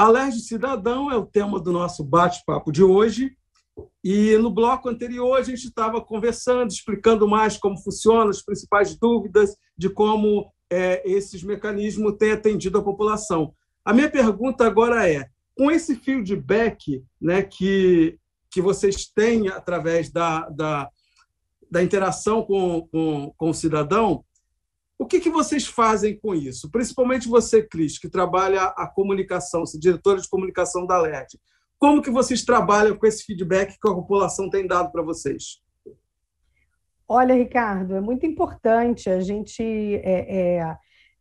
Alerj Cidadão é o tema do nosso bate-papo de hoje. E no bloco anterior, a gente estava conversando, explicando mais como funciona, as principais dúvidas de como é, esses mecanismos têm atendido a população. A minha pergunta agora é: com esse feedback né, que, que vocês têm através da, da, da interação com, com, com o cidadão, o que, que vocês fazem com isso? Principalmente você, Cris, que trabalha a comunicação, se diretora de comunicação da LED. Como que vocês trabalham com esse feedback que a população tem dado para vocês? Olha, Ricardo, é muito importante. A gente é, é,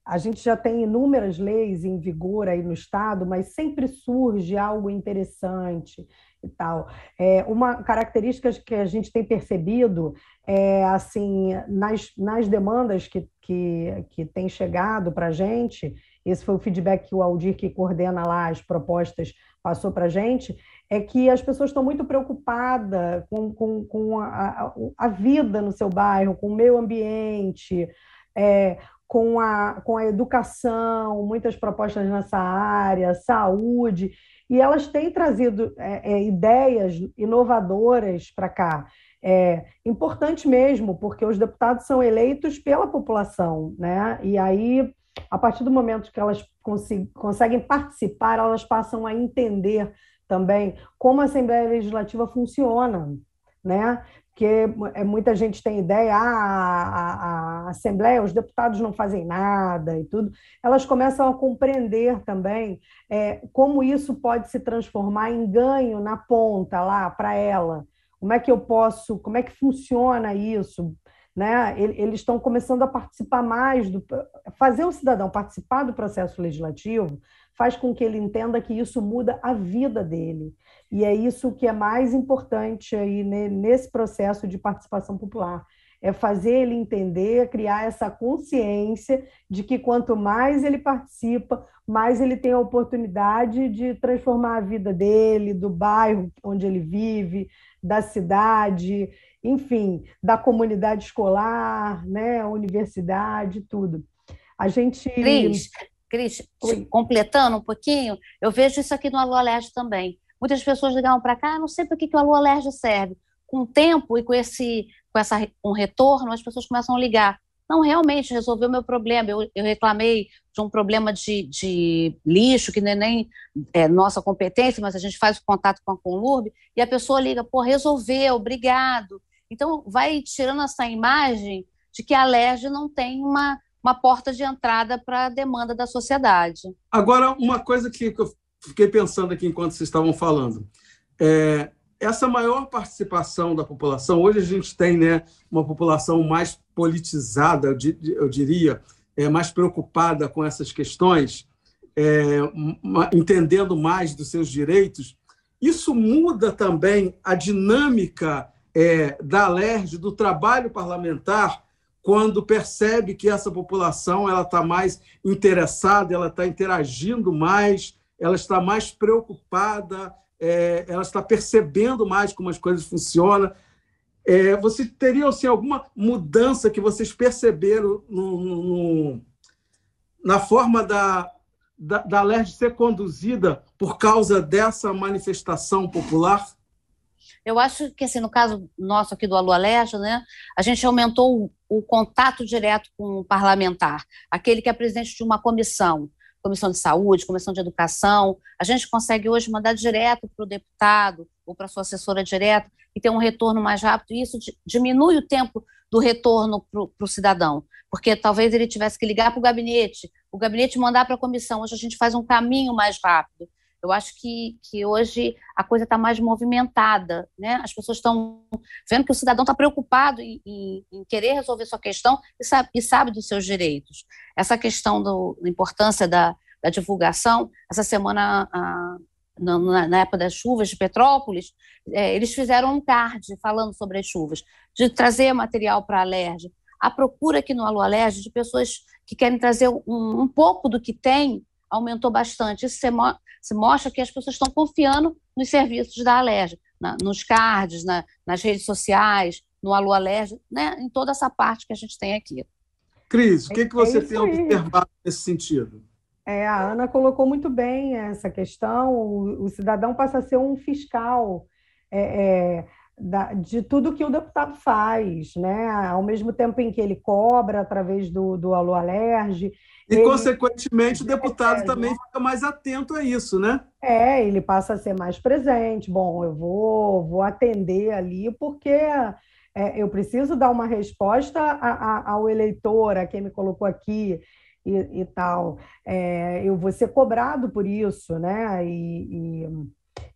a gente já tem inúmeras leis em vigor aí no estado, mas sempre surge algo interessante e tal. É, uma característica que a gente tem percebido é assim nas, nas demandas que que, que tem chegado para a gente, esse foi o feedback que o Aldir, que coordena lá as propostas, passou para a gente, é que as pessoas estão muito preocupadas com, com, com a, a, vida no seu bairro, com o meio ambiente, é, com, a, com a educação, muitas propostas nessa área, saúde, e elas têm trazido é, é, ideias inovadoras para cá é, importante mesmo, porque os deputados são eleitos pela população, né? E aí, a partir do momento que elas conseguem participar, elas passam a entender também como a Assembleia Legislativa funciona, né? Porque é, muita gente tem ideia, ah, a, a Assembleia, os deputados não fazem nada e tudo. Elas começam a compreender também é, como isso pode se transformar em ganho na ponta lá para ela. Como é que eu posso, como é que funciona isso? Né? Eles estão começando a participar mais do fazer o cidadão participar do processo legislativo faz com que ele entenda que isso muda a vida dele e é isso que é mais importante aí nesse processo de participação popular é fazer ele entender, é criar essa consciência de que quanto mais ele participa, mais ele tem a oportunidade de transformar a vida dele, do bairro onde ele vive, da cidade, enfim, da comunidade escolar, né, universidade, tudo. A gente. Cris, Cris completando um pouquinho, eu vejo isso aqui no Alô também. Muitas pessoas ligavam para cá, ah, não sei para que, que o Alô serve. Com o tempo e com esse com essa, um retorno, as pessoas começam a ligar. Não, realmente resolveu meu problema. Eu, eu reclamei de um problema de, de lixo, que nem, é nem é nossa competência, mas a gente faz o contato com a Conlurb, e a pessoa liga, pô, resolveu, obrigado. Então, vai tirando essa imagem de que a LERJ não tem uma, uma porta de entrada para a demanda da sociedade. Agora, uma coisa que, que eu fiquei pensando aqui enquanto vocês estavam falando. É, essa maior participação da população, hoje a gente tem né, uma população mais politizada, eu diria, é, mais preocupada com essas questões, é, entendendo mais dos seus direitos, isso muda também a dinâmica é, da LERJ do trabalho parlamentar, quando percebe que essa população ela está mais interessada, ela está interagindo mais, ela está mais preocupada, é, ela está percebendo mais como as coisas funcionam. É, você teria assim, alguma mudança que vocês perceberam no, no, na forma da, da, da LERJ ser conduzida por causa dessa manifestação popular? Eu acho que, assim, no caso nosso aqui do Alô Alerj, né, a gente aumentou o, o, contato direto com o parlamentar, aquele que é presidente de uma comissão comissão de saúde, comissão de educação, a gente consegue hoje mandar direto para o deputado ou para sua assessora direto e ter um retorno mais rápido, e isso diminui o tempo do retorno para o cidadão, porque talvez ele tivesse que ligar para o gabinete, o gabinete mandar para a comissão, hoje a gente faz um caminho mais rápido. Eu acho que, que hoje a coisa está mais movimentada, né? As pessoas estão vendo que o cidadão está preocupado em, em, em, querer resolver sua questão e sabe, e sabe dos seus direitos. Essa questão do, da importância da, da divulgação, essa semana a, na, na, época das chuvas de Petrópolis, é, eles fizeram um card falando sobre as chuvas, de trazer material para a Alerj, a procura aqui no Alô Alerj de pessoas que querem trazer um, um pouco do que tem aumentou bastante. Isso se, mo se mostra que as pessoas estão confiando nos serviços da Alerj, nos cards, na, nas redes sociais, no Alô Alerj, né, em toda essa parte que a gente tem aqui. Cris, o que, é, que você tem observado nesse sentido? É, a Ana colocou muito bem essa questão. O, o cidadão passa a ser um fiscal. É, é da, de tudo que o deputado faz, né? Ao mesmo tempo em que ele cobra através do, do Alô Alerge. E, ele... consequentemente, o deputado é, também fica mais atento a isso, né? É, ele passa a ser mais presente. Bom, eu vou, vou atender ali, porque é, eu preciso dar uma resposta a, a, ao eleitor, a quem me colocou aqui. E, e tal, é, eu vou ser cobrado por isso, né? e, e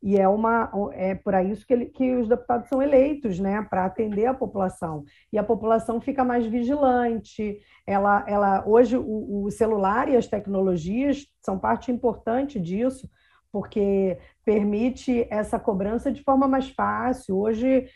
e é, uma, é para isso que, ele, que os deputados são eleitos, né? Para atender a população. E a população fica mais vigilante. Ela, ela Hoje, o, o celular e as tecnologias são parte importante disso, porque permite essa cobrança de forma mais fácil. Hoje,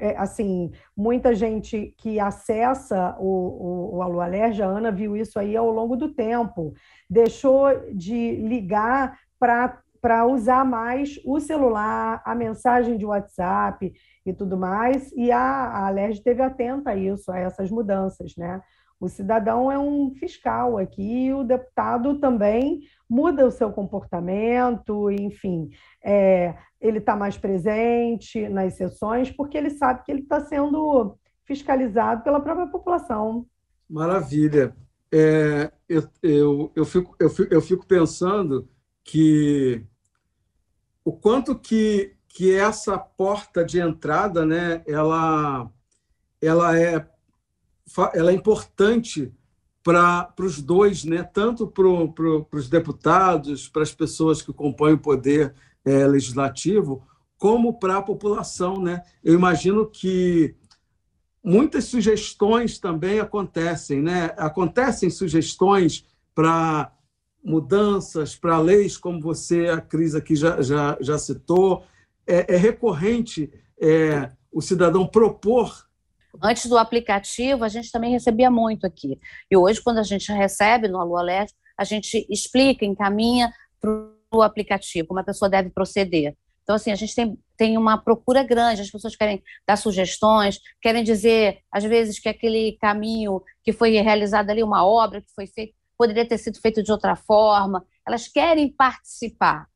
é, assim, muita gente que acessa o, o, o Alualerj, a Ana viu isso aí ao longo do tempo, deixou de ligar para para usar mais o celular, a mensagem de WhatsApp e tudo mais. E a, a LERJ esteve atenta a isso, a essas mudanças, né? O cidadão é um fiscal aqui, o deputado também muda o seu comportamento, enfim, é, ele está mais presente nas sessões, porque ele sabe que ele está sendo fiscalizado pela própria população. Maravilha. É, eu, eu, eu, fico, eu, fico, eu fico pensando que o quanto que, que essa porta de entrada, né, ela, ela, é, ela é importante para os dois, né, tanto para pro, os deputados, para as pessoas que compõem o poder é, legislativo, como para a população. Né? Eu imagino que muitas sugestões também acontecem, né? Acontecem sugestões para mudanças para leis, como você, a Cris, aqui já, já, já citou. É, é recorrente é, o cidadão propor. Antes do aplicativo, a gente também recebia muito aqui. E hoje, quando a gente recebe no Alô Alert, a gente explica, encaminha para o aplicativo, como a pessoa deve proceder. Então, assim, a gente tem, tem uma procura grande, as pessoas querem dar sugestões, querem dizer, às vezes, que aquele caminho que foi realizado ali, uma obra que foi feita, poderia ter sido feito de outra forma. Elas querem participar.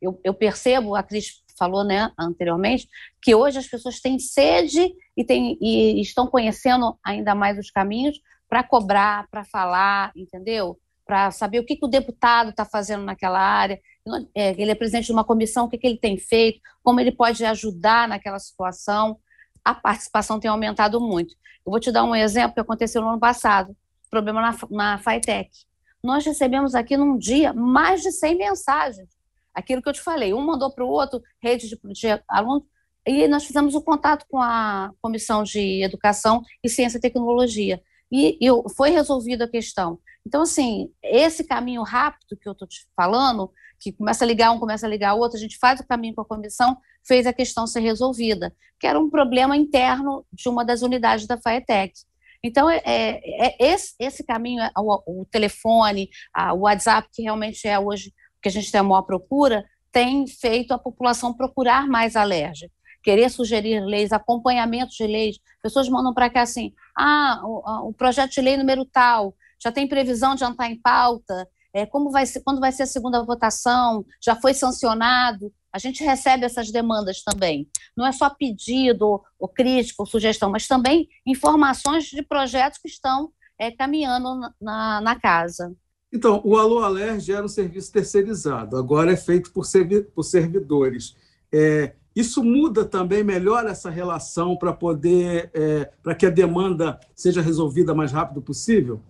Eu, eu percebo, a Cris falou né, anteriormente, que hoje as pessoas têm sede e, têm, e estão conhecendo ainda mais os caminhos para cobrar, para falar, entendeu? Para saber o que, que o deputado está fazendo naquela área. É, ele é presidente de uma comissão, o que, que ele tem feito, como ele pode ajudar naquela situação. A participação tem aumentado muito. Eu vou te dar um exemplo que aconteceu no ano passado problema na, na FITEC. Nós recebemos aqui num dia mais de 100 mensagens. Aquilo que eu te falei, um mandou para o outro, rede de, de alunos, e nós fizemos o um contato com a Comissão de Educação e Ciência e Tecnologia. E, e foi resolvida a questão. Então, assim, esse caminho rápido que eu estou te falando, que começa a ligar um, começa a ligar outro, a gente faz o caminho com a comissão, fez a questão ser resolvida, que era um problema interno de uma das unidades da FAETEC. Então, é, é, é esse, esse, caminho, é, o, o telefone, a, o WhatsApp, que realmente é hoje que a gente tem a maior procura, tem feito a população procurar mais alérgico querer sugerir leis, acompanhamento de leis. Pessoas mandam para cá assim: ah, o, o, projeto de lei número tal já tem previsão de entrar em pauta. É, como vai ser, quando vai ser a segunda votação? Já foi sancionado? A gente recebe essas demandas também. Não é só pedido, ou crítica, ou sugestão, mas também informações de projetos que estão é, caminhando na, na, casa. Então, o Alô Alerj era um serviço terceirizado, agora é feito por, servi por servidores. É, isso muda também, melhora essa relação para poder, é, para que a demanda seja resolvida o mais rápido possível?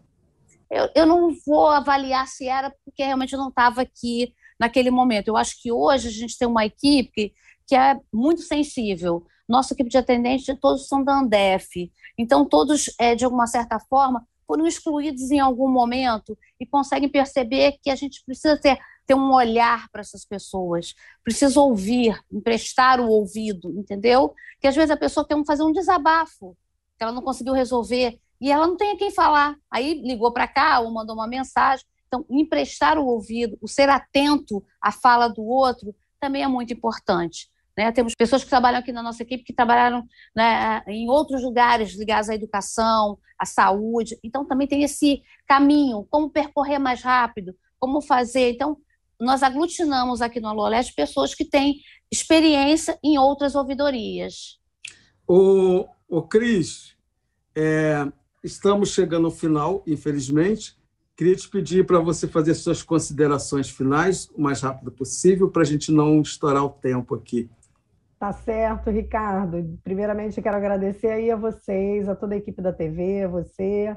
Eu, eu, não vou avaliar se era porque realmente eu não estava aqui naquele momento. Eu acho que hoje a gente tem uma equipe que é muito sensível. Nossa equipe de atendentes, todos são da Andef. Então, todos, é, de alguma certa forma, foram excluídos em algum momento e conseguem perceber que a gente precisa ter, ter um olhar para essas pessoas, precisa ouvir, emprestar o ouvido, entendeu? Que às vezes a pessoa quer fazer um desabafo, que ela não conseguiu resolver e ela não tem a quem falar. Aí ligou para cá ou mandou uma mensagem. Então, emprestar o ouvido, o ser atento à fala do outro, também é muito importante. Né? Temos pessoas que trabalham aqui na nossa equipe que trabalharam né, em outros lugares ligados à educação, à saúde. Então, também tem esse caminho, como percorrer mais rápido, como fazer. Então, nós aglutinamos aqui no Aloleste pessoas que têm experiência em outras ouvidorias. O, o Cris, é, estamos chegando ao final, infelizmente, Queria te pedir para você fazer suas considerações finais o mais rápido possível, para a gente não estourar o tempo aqui. Tá certo, Ricardo. Primeiramente, quero agradecer aí a vocês, a toda a equipe da TV, a você,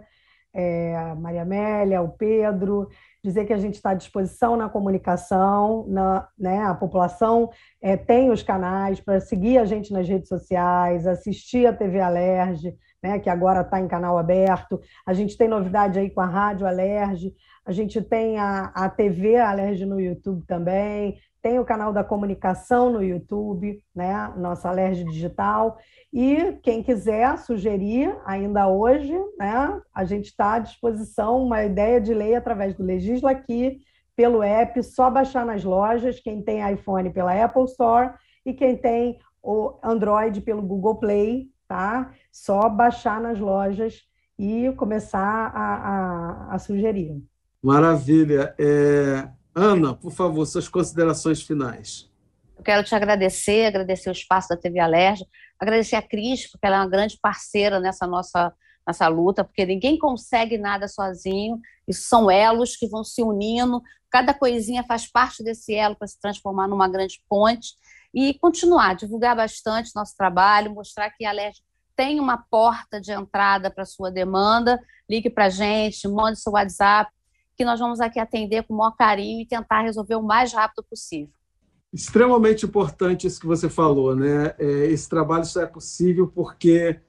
eh, a Maria Amélia, o Pedro, dizer que a gente está à disposição na comunicação, na, né, a população é, tem os canais para seguir a gente nas redes sociais, assistir a TV Alerge, né, que agora está em canal aberto. A gente tem novidade aí com a Rádio Alerge, a gente tem a, a TV Alerge no YouTube também, tem o canal da comunicação no YouTube, né? Nossa Alerj Digital. E quem quiser sugerir, ainda hoje, né? A gente está à disposição uma ideia de lei através do Legisla aqui, pelo app, só baixar nas lojas, quem tem iPhone pela Apple Store e quem tem o Android pelo Google Play, tá? Só baixar nas lojas e começar a, a, a sugerir. Maravilha. É, Ana, por favor, suas considerações finais. Eu quero te agradecer, agradecer o espaço da TV Alerj, agradecer a Cris, porque ela é uma grande parceira nessa nossa, nessa luta, porque ninguém consegue nada sozinho, isso são elos que vão se unindo, cada coisinha faz parte desse elo para se transformar numa grande ponte, e continuar, divulgar bastante nosso trabalho, mostrar que a Alerj tem uma porta de entrada para sua demanda, ligue para a gente, mande seu WhatsApp, que nós vamos aqui atender com o maior carinho e tentar resolver o mais rápido possível. Extremamente importante isso que você falou, né? É, esse trabalho só é possível porque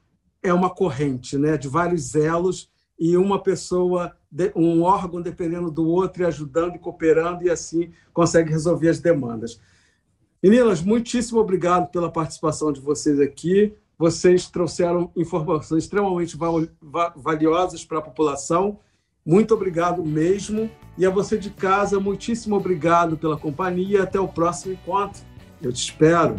é uma corrente, né? De vários elos e uma pessoa, um órgão dependendo do outro e ajudando e cooperando e assim consegue resolver as demandas. Meninas, muitíssimo obrigado pela participação de vocês aqui. Vocês trouxeram informações extremamente valiosas para a população muito obrigado mesmo. E a você de casa, muitíssimo obrigado pela companhia. Até o próximo encontro. Eu te espero.